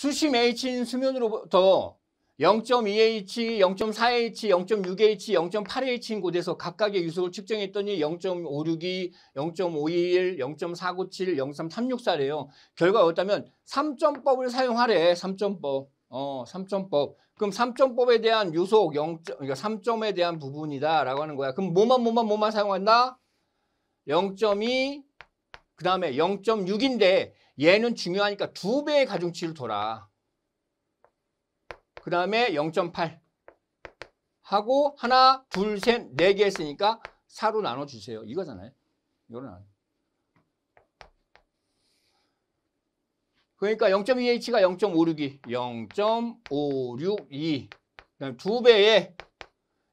수심 H인 수면으로부터 0.2H, 0.4H, 0.6H, 0.8H인 곳에서 각각의 유속을 측정했더니 0 5 6 2 0.521, 0.497, 0 3 6 4래요 결과가 어다면 3점법을 사용하래. 3점법. 어, 3점법. 그럼 3점법에 대한 유속 0. 그러니까 3점에 대한 부분이다라고 하는 거야. 그럼 뭐만 뭐만 뭐만 사용한다? 0.2 그다음에 0.6인데 얘는 중요하니까 두 배의 가중치를 둬라. 그 다음에 0.8 하고 하나, 둘, 셋, 네 개 했으니까 4로 나눠주세요. 이거잖아요. 이거는 그러니까 0.2H가 0.562, 0.562, 그다음 두 배에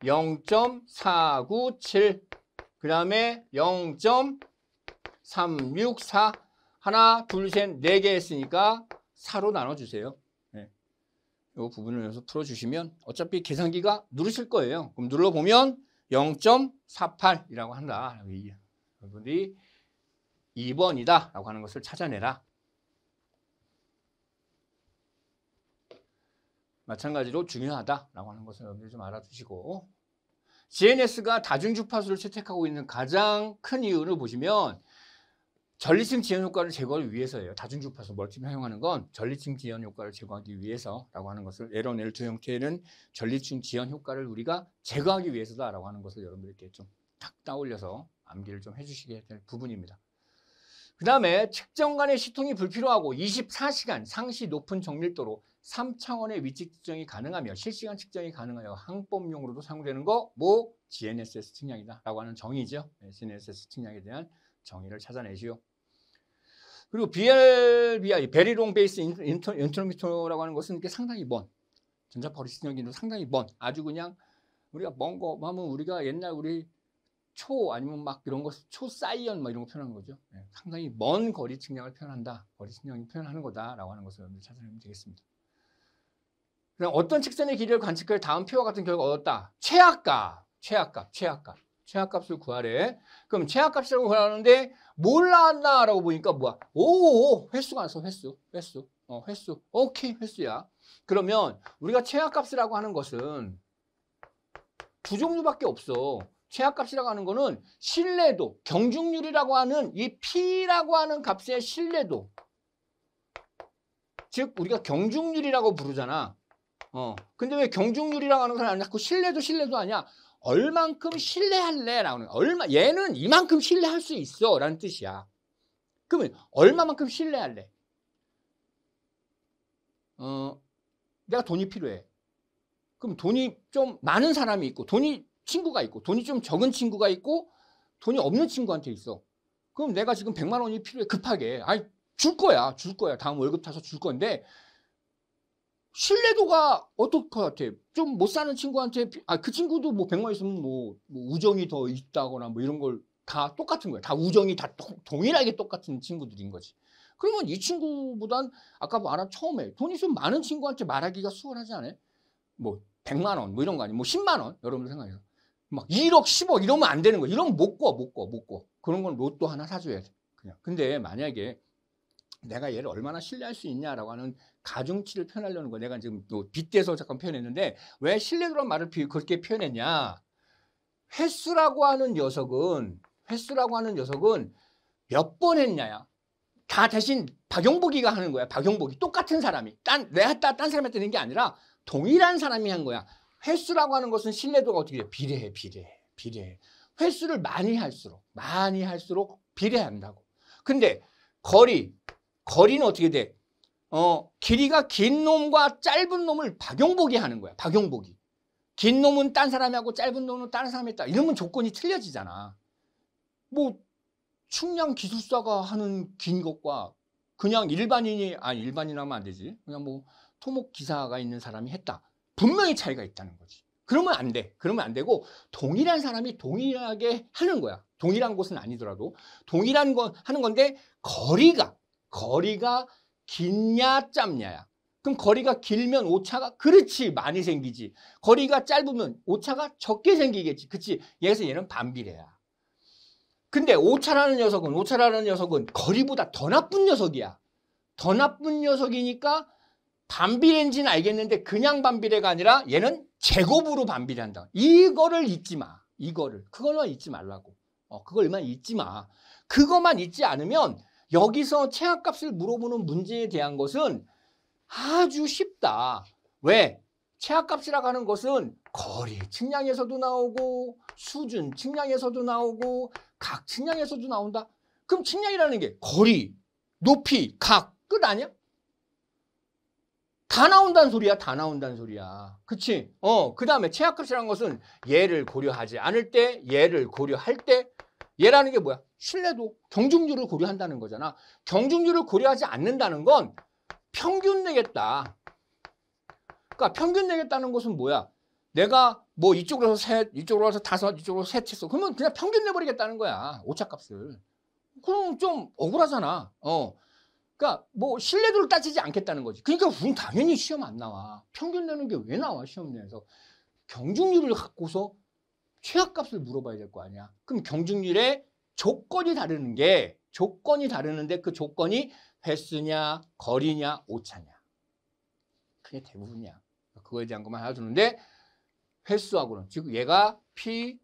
0.497, 그 다음에 0.364, 하나, 둘, 셋, 네 개 했으니까 4로 나눠주세요. 이 네. 부분을 여기서 풀어주시면 어차피 계산기가 누르실 거예요. 그럼 눌러보면 0.48이라고 한다. 여러분이 2번이다 라고 하는 것을 찾아내라. 마찬가지로 중요하다라고 하는 것을 여러분들이 좀 알아두시고 GNS가 다중 주파수를 채택하고 있는 가장 큰 이유를 보시면 전리층 지연 효과를 제거하기 위해서예요. 다중주파수 멀티를 사용하는 건 전리층 지연 효과를 제거하기 위해서라고 하는 것을 L원, L2 형태는 전리층 지연 효과를 우리가 제거하기 위해서다라고 하는 것을 여러분들께 좀탁 떠올려서 암기를 좀 해주시게 될 부분입니다. 그 다음에 측정 간의 시통이 불필요하고 24시간 상시 높은 정밀도로 3차원의 위치 측정이 가능하며 실시간 측정이 가능하여 항법용으로도 사용되는 거 뭐 GNSS 측량이다 라고 하는 정의죠. 네, GNSS 측량에 대한 정의를 찾아내시오. 그리고 BLBI, 베리롱 베이스 인터미터라고 하는 것은 이게 상당히 먼 전자파리스전기도 상당히 먼 아주 그냥 우리가 먼 거 하면 우리가 옛날 우리 초 아니면 막 이런 거 초사이언 뭐 이런 거 표현한 거죠. 네. 상당히 먼 거리 측량을 표현한다. 거리 측량이 표현하는 거다라고 하는 것을 여러분들 찾아내면 되겠습니다. 그럼 어떤 직선의 길이를 관측할 다음 표와 같은 결과를 얻었다. 최악값, 최악값, 최악값. 최하값을 구하래. 그럼 최하값이라고 구하는데 몰라왔나라고 보니까 뭐야? 오, 횟수가 나왔어. 횟수. 횟수. 어, 횟수. 오케이, 횟수야. 그러면 우리가 최하값이라고 하는 것은 두 종류밖에 없어. 최하값이라고 하는 거는 신뢰도, 경중률이라고 하는 이 P라고 하는 값의 신뢰도. 즉 우리가 경중률이라고 부르잖아. 어. 근데 왜 경중률이라고 하는 건 자꾸 신뢰도 신뢰도 하냐? 얼만큼 신뢰할래? 라는 얼마 얘는 이만큼 신뢰할 수 있어 라는 뜻이야. 그러면 얼마만큼 신뢰할래? 어, 내가 돈이 필요해. 그럼 돈이 좀 많은 사람이 있고 돈이 친구가 있고 돈이 좀 적은 친구가 있고 돈이 없는 친구한테 있어. 그럼 내가 지금 100만 원이 필요해 급하게. 아니 줄 거야 줄 거야 다음 월급 타서 줄 건데 신뢰도가 어떨 것 같아? 좀 못 사는 친구한테 아 그 친구도 뭐 100만 있으면 뭐, 뭐 우정이 더 있다거나 뭐 이런 걸 다 똑같은 거예요다 우정이 다 동, 동일하게 똑같은 친구들인 거지. 그러면 이 친구보단 아까 말한 처음에 돈이 좀 많은 친구한테 말하기가 수월하지 않아요? 뭐 100만 원 뭐 이런 거 아니에요? 뭐 10만 원 여러분들 생각해요. 막 1억 10억 이러면 안 되는 거예요 이러면 못 구워, 못 구워, 못 구워. 그런 건 로또 하나 사줘야 돼. 그냥. 근데 만약에 내가 얘를 얼마나 신뢰할 수 있냐라고 하는 가중치를 표현하려는 거 내가 지금 또 뭐 빗대서 잠깐 표현했는데 왜 신뢰도란 말을 그렇게 표현했냐 횟수라고 하는 녀석은 횟수라고 하는 녀석은 몇 번 했냐야 다 대신 박용복이가 하는 거야 박용복이 똑같은 사람이 딴 내가 딴 사람한테 는게 아니라 동일한 사람이 한 거야 횟수라고 하는 것은 신뢰도가 어떻게 돼 비례해 비례해 비례해 횟수를 많이 할수록 많이 할수록 비례한다고 근데 거리 거리는 어떻게 돼? 어, 길이가 긴 놈과 짧은 놈을 박용복이 하는 거야. 박용복이. 긴 놈은 딴 사람이 하고 짧은 놈은 다른 사람이 했다. 이러면 조건이 틀려지잖아. 뭐 충량 기술사가 하는 긴 것과 그냥 일반인이 아니 일반인 하면 안 되지. 그냥 뭐 토목 기사가 있는 사람이 했다. 분명히 차이가 있다는 거지. 그러면 안 돼. 그러면 안 되고 동일한 사람이 동일하게 하는 거야. 동일한 곳은 아니더라도 동일한 건 하는 건데 거리가 거리가 긴냐 짧냐야. 그럼 거리가 길면 오차가 그렇지 많이 생기지. 거리가 짧으면 오차가 적게 생기겠지. 그치? 그래서 얘는 반비례야. 근데 오차라는 녀석은 오차라는 녀석은 거리보다 더 나쁜 녀석이야. 더 나쁜 녀석이니까 반비례인지는 알겠는데 그냥 반비례가 아니라 얘는 제곱으로 반비례한다. 이거를 잊지 마. 이거를. 그걸만 잊지 말라고. 어, 그걸만 잊지 마. 그것만 잊지 않으면 여기서 최하값을 물어보는 문제에 대한 것은 아주 쉽다. 왜? 최하값이라고 하는 것은 거리 측량에서도 나오고 수준 측량에서도 나오고 각 측량에서도 나온다. 그럼 측량이라는 게 거리, 높이, 각 끝 아니야? 다 나온다는 소리야. 다 나온다는 소리야. 그치? 어, 그 다음에 최하값이라는 것은 얘를 고려하지 않을 때, 얘를 고려할 때 얘라는 게 뭐야? 신뢰도 경중률을 고려한다는 거잖아. 경중률을 고려하지 않는다는 건 평균 내겠다. 그러니까 평균 내겠다는 것은 뭐야? 내가 뭐 이쪽으로 해서 셋, 이쪽으로 서 다섯, 이쪽으로 셋 했어. 그러면 그냥 평균 내버리겠다는 거야. 오차값을. 그럼 좀 억울하잖아. 어. 그러니까 뭐 신뢰도를 따지지 않겠다는 거지. 그러니까 우린 당연히 시험 안 나와. 평균 내는 게 왜 나와 시험 내에서. 경중률을 갖고서 최악값을 물어봐야 될 거 아니야. 그럼 경중률의 조건이 다르는 게 조건이 다르는데 그 조건이 횟수냐 거리냐 오차냐. 그게 대부분이야. 그거에 대한 것만 알아두는데 횟수하고는 지금 얘가 P1,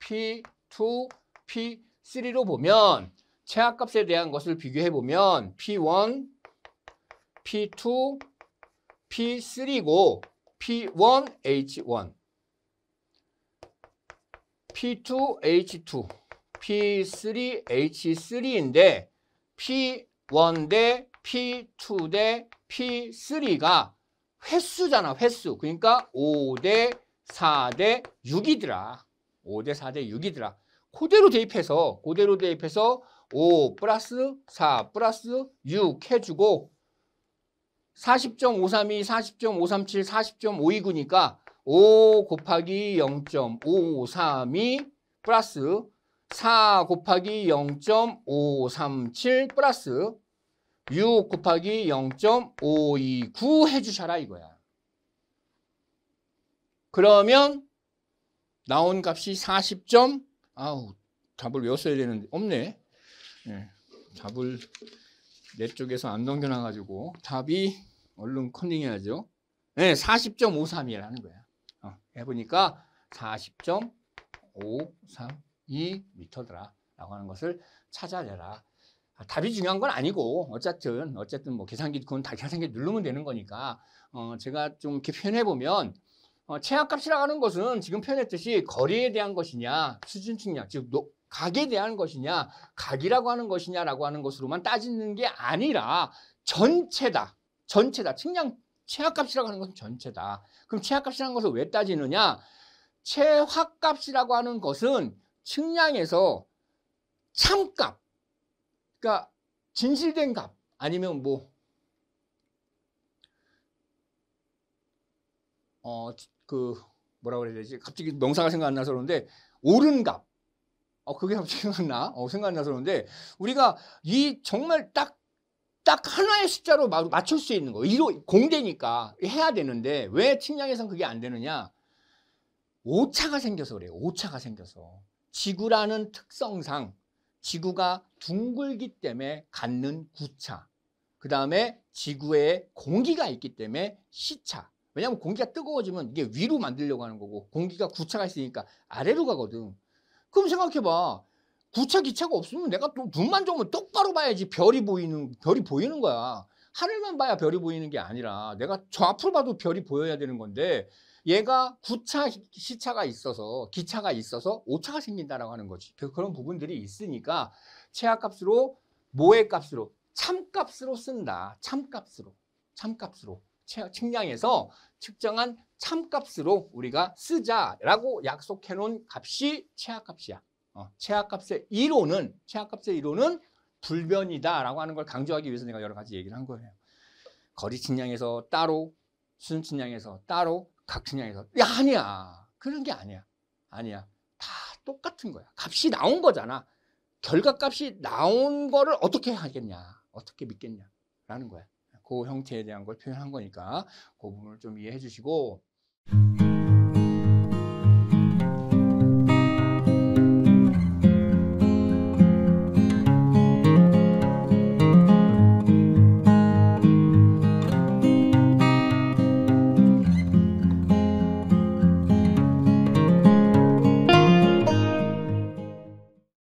P2, P3로 보면 최악값에 대한 것을 비교해 보면 P1, P2, P3고 P1, H1 P2H2, P3H3인데 P1 대 P2 대 P3가 횟수잖아, 횟수. 그러니까 5 대 4 대 6이더라. 5 대 4 대 6이더라. 그대로 대입해서, 그대로 대입해서 5 플러스 4 플러스 6 해주고 40.532, 40.537, 40.529니까 5 곱하기 0.553이 플러스 4 곱하기 0.537 플러스 6 곱하기 0.529 해주셔라 이거야. 그러면 나온 값이 4 0 아우 답을 외웠어야 되는데 없네. 네, 답을 내 쪽에서 안 넘겨놔가지고 답이 얼른 컨닝해야죠. 네, 예, 40.53이라는 거야. 해보니까 40.532m더라 라고 하는 것을 찾아내라. 아, 답이 중요한 건 아니고 어쨌든 어쨌든 뭐 계산기 그건 다 계산기 누르면 되는 거니까 어 제가 좀 이렇게 표현해 보면 어 최악값이라고 하는 것은 지금 표현했듯이 거리에 대한 것이냐 수준 측량 즉 노, 각에 대한 것이냐 각이라고 하는 것이냐라고 하는 것으로만 따지는 게 아니라 전체다 전체다 측량 최하값이라고 하는 것은 전체다. 그럼 최하값이라는 것을 왜 따지느냐? 최화값이라고 하는 것은 측량에서 참값, 그러니까 진실된 값, 아니면 뭐, 어, 그, 뭐라 그래야 되지? 갑자기 명사가 생각 나서 그러는데, 옳은 값. 어, 그게 갑자기 생각나? 어, 생각 나서 그러는데, 우리가 이 정말 딱딱 하나의 숫자로 맞출 수 있는 거예요. 이거 공대니까 해야 되는데 왜 측량에선 그게 안 되느냐? 오차가 생겨서 그래요. 오차가 생겨서. 지구라는 특성상 지구가 둥글기 때문에 갖는 구차. 그 다음에 지구에 공기가 있기 때문에 시차. 왜냐하면 공기가 뜨거워지면 이게 위로 만들려고 하는 거고 공기가 구차가 있으니까 아래로 가거든. 그럼 생각해봐. 구체 기체가 없으면 내가 또 눈만 좋으 똑바로 봐야지 별이 보이는 별이 보이는 거야. 하늘만 봐야 별이 보이는 게 아니라 내가 저 앞으로 봐도 별이 보여야 되는 건데 얘가 구차 시차가 있어서 기차가 있어서 오차가 생긴다라고 하는 거지. 그, 그런 부분들이 있으니까 최악값으로 모의 값으로 참값으로 쓴다. 참값으로 참값으로 측량해서 측정한 참값으로 우리가 쓰자라고 약속해 놓은 값이 최악값이야 어, 최악값의 1호는 최악값의 1호는 불변이다라고 하는 걸 강조하기 위해서 내가 여러 가지 얘기를 한 거예요. 거리 측량에서 따로 수 측량에서 따로 각 측량에서 야 아니야 그런 게 아니야 아니야 다 똑같은 거야 값이 나온 거잖아 결과값이 나온 거를 어떻게 하겠냐 어떻게 믿겠냐라는 거야 그 형태에 대한 걸 표현한 거니까 그 부분을 좀 이해해 주시고